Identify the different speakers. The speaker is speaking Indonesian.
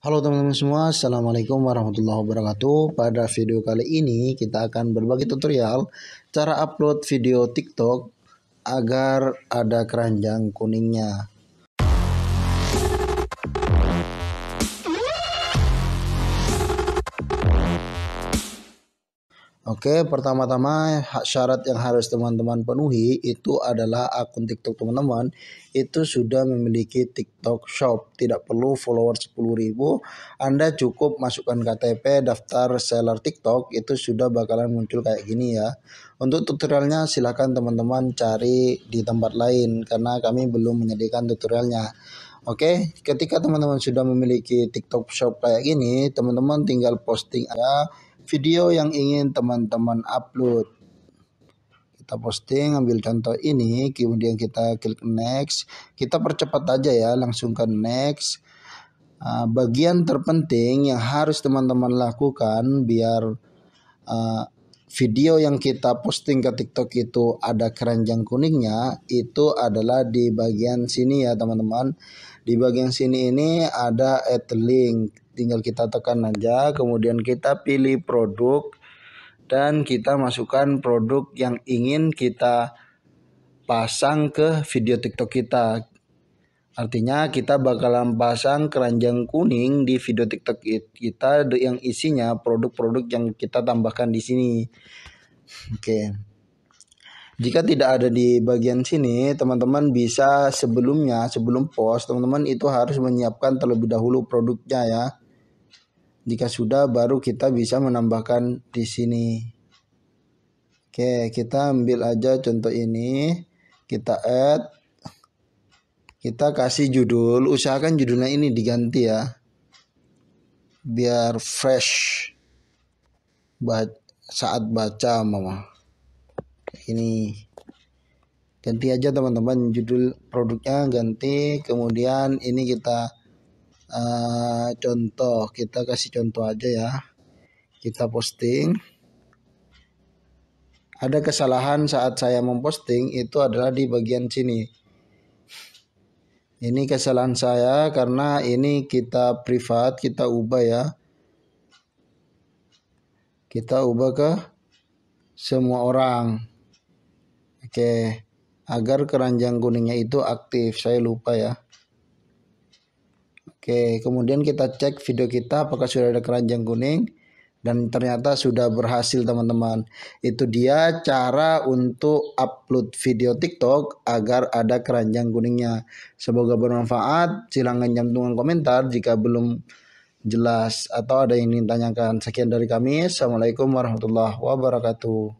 Speaker 1: Halo teman-teman semua, Assalamualaikum warahmatullahi wabarakatuh Pada video kali ini kita akan berbagi tutorial Cara upload video TikTok agar ada keranjang kuningnya Oke, pertama-tama syarat yang harus teman-teman penuhi itu adalah akun TikTok teman-teman itu sudah memiliki TikTok Shop. Tidak perlu follower 10.000. Anda cukup masukkan KTP, daftar seller TikTok itu sudah bakalan muncul kayak gini ya. Untuk tutorialnya silahkan teman-teman cari di tempat lain karena kami belum menyediakan tutorialnya. Oke, ketika teman-teman sudah memiliki TikTok Shop kayak gini, teman-teman tinggal posting aja video yang ingin teman-teman upload kita posting ambil contoh ini kemudian kita klik next kita percepat aja ya langsung ke next uh, bagian terpenting yang harus teman-teman lakukan biar uh, video yang kita posting ke TikTok itu ada keranjang kuningnya itu adalah di bagian sini ya teman-teman di bagian sini ini ada add link tinggal kita tekan aja kemudian kita pilih produk dan kita masukkan produk yang ingin kita pasang ke video TikTok kita artinya kita bakalan pasang keranjang kuning di video TikTok kita yang isinya produk-produk yang kita tambahkan di sini oke Jika tidak ada di bagian sini, teman-teman bisa sebelumnya, sebelum post, teman-teman itu harus menyiapkan terlebih dahulu produknya ya. Jika sudah baru kita bisa menambahkan di sini. Oke, kita ambil aja contoh ini, kita add kita kasih judul, usahakan judulnya ini diganti ya. Biar fresh. Ba saat baca mama. Ini ganti aja teman-teman judul produknya ganti kemudian ini kita Eh, contoh kita kasih contoh aja ya kita posting ada kesalahan saat saya memposting itu adalah di bagian sini ini kesalahan saya karena ini kita privat kita ubah ya kita ubah ke semua orang oke agar keranjang kuningnya itu aktif saya lupa ya Oke, kemudian kita cek video kita apakah sudah ada keranjang kuning dan ternyata sudah berhasil teman-teman. Itu dia cara untuk upload video TikTok agar ada keranjang kuningnya. Semoga bermanfaat. Silahkan jantungan komentar jika belum jelas atau ada yang ingin tanyakan. Sekian dari kami. Assalamualaikum warahmatullahi wabarakatuh.